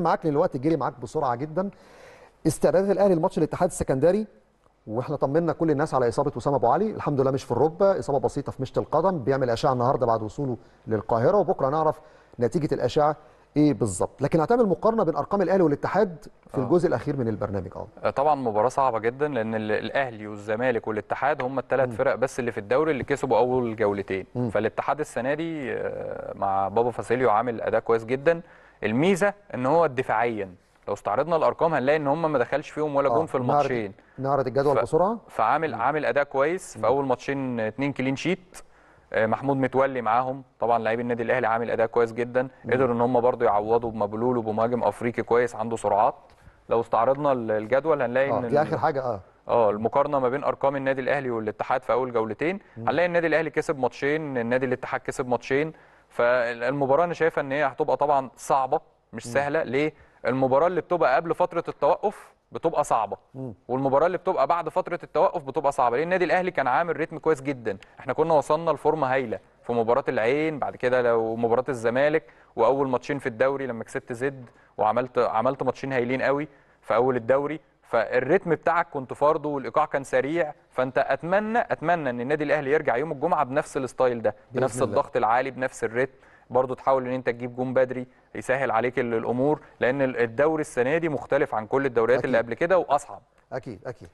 معاك لان الوقت جري معاك بسرعه جدا استعدادات الاهلي لماتش الاتحاد السكندري واحنا طمنا كل الناس على اصابه اسامه ابو علي الحمد لله مش في الركبه اصابه بسيطه في مشط القدم بيعمل اشعه النهارده بعد وصوله للقاهره وبكره نعرف نتيجه الاشعه ايه بالظبط لكن هتعمل مقارنه بين ارقام الاهلي والاتحاد في آه. الجزء الاخير من البرنامج اه, آه، طبعا مباراه صعبه جدا لان الاهلي والزمالك والاتحاد هم الثلاث فرق بس اللي في الدوري اللي كسبوا اول جولتين م. فالاتحاد السنه دي آه، مع بابا فاسيليو عامل اداء كويس جدا الميزه ان هو دفاعيا لو استعرضنا الارقام هنلاقي ان هم ما دخلش فيهم ولا آه، جون في الماتشين نعرض الجدول بسرعه فعامل عامل اداء كويس في اول ماتشين اثنين كلين شيت آه، محمود متولي معاهم طبعا لعيب النادي الاهلي عامل اداء كويس جدا قدروا ان هم برضو يعوضوا بمبلول وبمهاجم افريقي كويس عنده سرعات لو استعرضنا الجدول هنلاقي آه، ان دي اخر حاجه اه اه المقارنه ما بين ارقام النادي الاهلي والاتحاد في اول جولتين هنلاقي النادي الاهلي كسب ماتشين النادي الاتحاد كسب ماتشين فالمباراه انا شايفها ان هي هتبقى طبعا صعبه مش سهله ليه المباراه اللي بتبقى قبل فتره التوقف بتبقى صعبه والمباراه اللي بتبقى بعد فتره التوقف بتبقى صعبه لان النادي الاهلي كان عامل ريتم كويس جدا احنا كنا وصلنا لفورمه هايله في مباراه العين بعد كده لو مباراه الزمالك واول ماتشين في الدوري لما كسبت زد وعملت عملت ماتشين هايلين قوي في اول الدوري فالريتم بتاعك كنت فرضه والايقاع كان سريع فانت اتمنى اتمنى ان النادي الاهلي يرجع يوم الجمعه بنفس الستايل ده بنفس الضغط العالي بنفس الريتم برضه تحاول ان انت تجيب جون بدري يسهل عليك الامور لان الدوري السنه دي مختلف عن كل الدوريات أكيد. اللي قبل كده واصعب اكيد اكيد